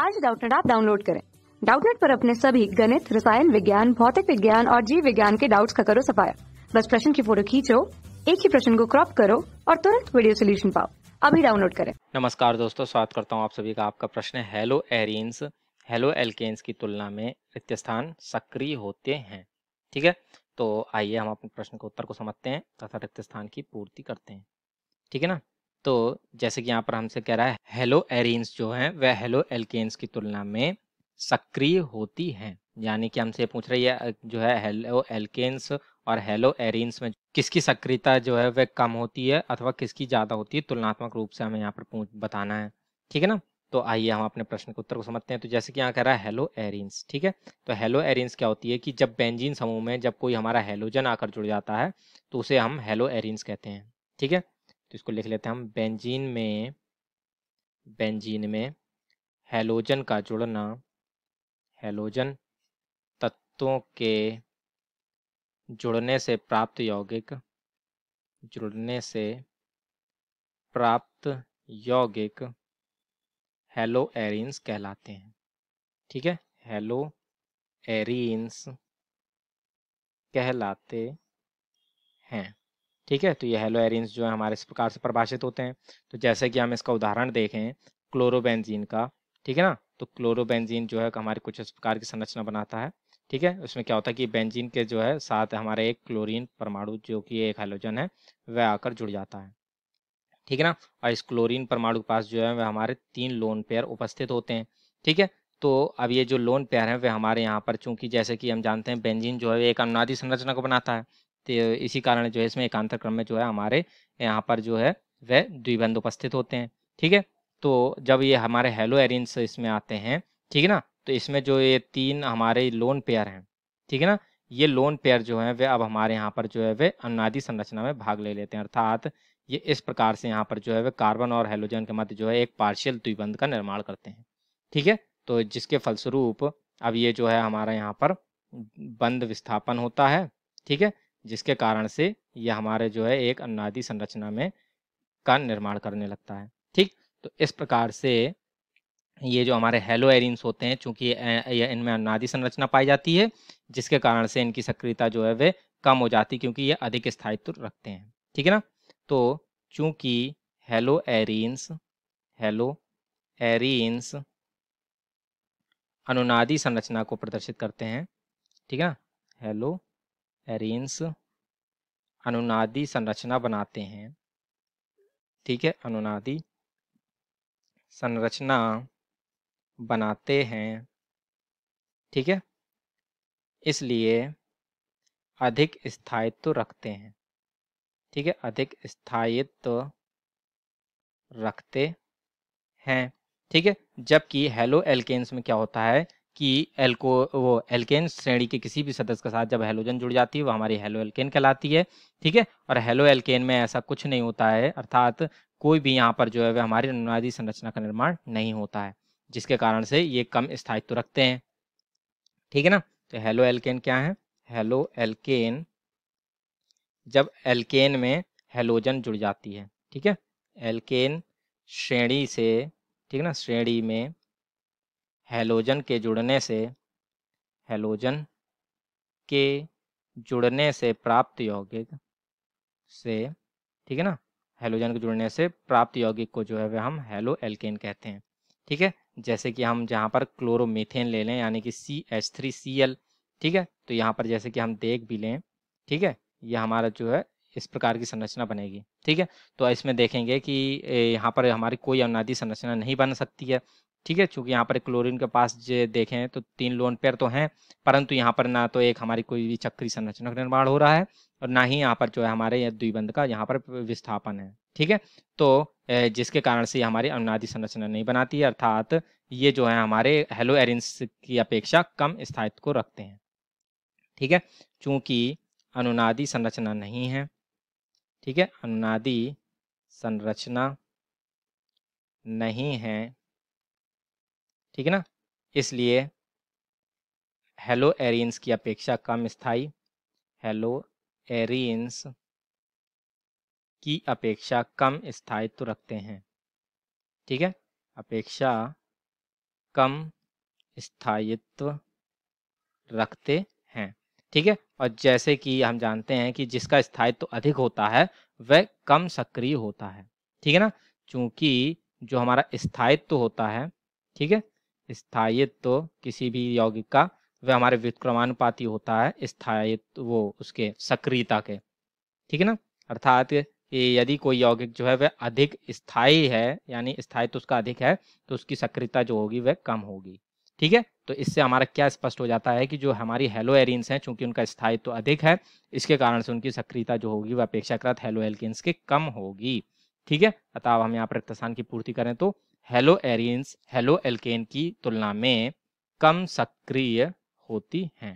आज डाउटनेट आप डाउनलोड करें डाउटनेट पर अपने सभी गणित रसायन विज्ञान भौतिक विज्ञान और जीव विज्ञान के डाउट्स का करो सफाया बस प्रश्न की फोटो खींचो एक ही प्रश्न को क्रॉप करो और तुरंत वीडियो सोल्यूशन पाओ अभी डाउनलोड करें नमस्कार दोस्तों स्वागत करता हूँ आप सभी का आपका प्रश्न हैलो एरियंस हेलो एल्केन्स की तुलना में रिक्त स्थान सक्रिय होते हैं ठीक है तो आइए हम अपने प्रश्न के उत्तर को समझते हैं तथा रिक्त स्थान की पूर्ति करते हैं ठीक है ना तो जैसे कि यहाँ पर हमसे कह रहा है हेलो एरिन्स जो हैं वह हेलो एल्केन्स की तुलना में सक्रिय होती हैं यानी कि हमसे पूछ रही है जो है हेलो एल्केन्स और हेलो एरिन्स में किसकी सक्रियता जो है वह कम होती है अथवा किसकी ज़्यादा होती है तुलनात्मक रूप से हमें यहाँ पर बताना है ठीक है ना तो आइए हम अपने प्रश्न के उत्तर को समझते हैं तो जैसे कि यहाँ कह रहा है हेलो एरिन्स ठीक है तो हेलो एरिन्स क्या होती है कि जब बेंजीन समूह में जब कोई हमारा हेलोजन आकर जुड़ जाता है तो उसे हम हेलो एरिन्स कहते हैं ठीक है तो इसको लिख लेते हैं हम बेंजीन में बेंजीन में हेलोजन का जुड़ना हेलोजन तत्वों के जुड़ने से प्राप्त यौगिक जुड़ने से प्राप्त यौगिक हेलो एरिन्स कहलाते हैं ठीक है हेलो एरिन्स कहलाते हैं ठीक है तो ये हेलो एरिन्स जो है हमारे इस प्रकार से परिभाषित होते हैं तो जैसे कि हम इसका उदाहरण देखें क्लोरोबेंजीन का ठीक है ना तो क्लोरोबेंजीन जो है हमारे कुछ इस प्रकार की संरचना बनाता है ठीक है उसमें क्या होता है कि बेंजीन के जो है साथ हमारे एक क्लोरीन परमाणु जो कि एक हाइलोजन है वह आकर जुड़ जाता है ठीक है ना और इस क्लोरीन परमाणु के पास जो है वह हमारे तीन लोन पेयर उपस्थित होते हैं ठीक है तो अब ये जो लोन पेयर है वे हमारे यहाँ पर चूंकि जैसे कि हम जानते हैं बेंजीन जो है एक अनुनादी संरचना को बनाता है इसी कारण जो है इसमें एकांतर क्रम में जो है हमारे यहाँ पर जो है वह द्विबंध उपस्थित होते हैं ठीक है तो जब ये हमारे हेलो एरिन्स इसमें आते हैं ठीक है ना तो इसमें जो ये तीन हमारे लोन पेयर हैं ठीक है ना ये लोन पेयर जो है वे अब हमारे यहाँ पर जो है वे अनुनादी संरचना में भाग ले लेते हैं अर्थात ये इस प्रकार से यहाँ पर जो है वे कार्बन और हेलोजन के मध्य जो है एक पार्शियल द्विबंध का निर्माण करते हैं ठीक है तो जिसके फलस्वरूप अब ये जो है हमारा यहाँ पर बंद विस्थापन होता है ठीक है जिसके कारण से यह हमारे जो है एक अन्नादि संरचना में का निर्माण करने लगता है ठीक तो इस प्रकार से ये जो हमारे हेलो एरिन्स होते हैं चूंकि इनमें अन्नादि संरचना पाई जाती है जिसके कारण से इनकी सक्रियता जो है वे कम हो जाती क्योंकि ये अधिक स्थायित्व रखते हैं ठीक है ना तो चूंकि हेलो एरिन्स हेलो एरिन्स अनुनादि संरचना को प्रदर्शित करते हैं ठीक है ना हेलो अरेन्स अनुनादी संरचना बनाते हैं ठीक है अनुनादी संरचना बनाते हैं ठीक है इसलिए अधिक स्थायित्व रखते हैं ठीक है अधिक स्थायित्व रखते हैं ठीक है जबकि हेलो एल्केन्स में क्या होता है कि एल्को वो एल्केन श्रेणी के किसी भी सदस्य के साथ जब हेलोजन जुड़ जाती है वो हमारी हेलो एल्केन कहलाती है ठीक है और हेलो एल्केन में ऐसा कुछ नहीं होता है अर्थात कोई भी यहाँ पर जो है वह हमारी अनुवादी संरचना का निर्माण नहीं होता है जिसके कारण से ये कम स्थायित्व रखते हैं ठीक है ना तो हेलो एल्केन क्या है हेलो एल्केन जब एल्केन में हेलोजन जुड़ जाती है ठीक है एल्केन श्रेणी से ठीक है ना श्रेणी में हेलोजन के जुड़ने से हेलोजन के जुड़ने से प्राप्त यौगिक से ठीक है ना हेलोजन के जुड़ने से प्राप्त यौगिक को जो है वह हम हेलो एल्केन कहते हैं ठीक है जैसे कि हम जहाँ पर क्लोरोमीथेन ले लें यानी कि C H three C L ठीक है तो यहाँ पर जैसे कि हम देख भी लें ठीक है ये हमारा जो है इस प्रकार की संरचना बनेगी ठीक है तो इसमें देखेंगे कि यहाँ पर हमारी कोई अनादि संरचना नहीं बन सकती है ठीक है चूंकि यहाँ पर क्लोरीन के पास जो देखें तो तीन लोन पेयर तो हैं परंतु यहाँ पर ना तो एक हमारी कोई भी चक्री संरचना का निर्माण हो रहा है और ना ही यहाँ पर जो है हमारे द्विबंध का यहाँ पर विस्थापन है ठीक है तो जिसके कारण से हमारी अनुनादी संरचना नहीं बनाती है अर्थात ये जो है हमारे हेलो एरिंस की अपेक्षा कम स्थायित्व को रखते हैं ठीक है चूंकि अनुनादी संरचना नहीं है ठीक है अनुनादी संरचना नहीं है ठीक है ना इसलिए हेलो एरियंस की अपेक्षा कम स्थाई हेलो एरियंस की अपेक्षा कम स्थायित्व रखते हैं ठीक है अपेक्षा कम स्थायित्व रखते हैं ठीक है और जैसे कि हम जानते हैं कि जिसका स्थायित्व अधिक होता है वह कम सक्रिय होता है ठीक है ना चूंकि जो हमारा स्थायित्व होता है ठीक है स्थायित्व किसी भी यौगिक का वह हमारे विक्रमानुपाती होता है स्थायित्व वो उसके सक्रियता के ठीक है ना अर्थात यदि कोई यौगिक जो है वह अधिक स्थायी है यानी स्थायित्व तो उसका अधिक है तो उसकी सक्रियता जो होगी वह कम होगी ठीक है तो इससे हमारा क्या स्पष्ट हो जाता है कि जो हमारी हेलो एरिन्स हैं चूंकि उनका स्थायित्व तो अधिक है इसके कारण से उनकी सक्रियता जो होगी वह अपेक्षाकृत हेलो एल्किस के कम होगी ठीक है अतः हम यहाँ पर रक्तस्थान की पूर्ति करें तो हेलो एरियंस हेलो एल्केन की तुलना में कम सक्रिय होती हैं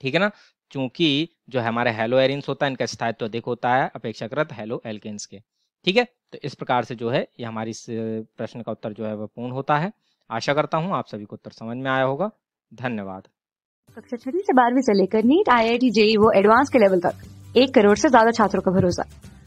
ठीक है ना क्योंकि जो हमारे हेलो एरियंस होता है इनका स्थायित्व अधिक होता है अपेक्षाकृत हेलो एल्केन्स के ठीक है तो इस प्रकार से जो है ये हमारी इस प्रश्न का उत्तर जो है वह पूर्ण होता है आशा करता हूँ आप सभी को उत्तर समझ में आया होगा धन्यवाद कक्षा छठी से बारहवीं से लेकर NEET I I T JEE वो एडवांस के लेवल तक एक करोड़ से ज्यादा छात्रों का भरोसा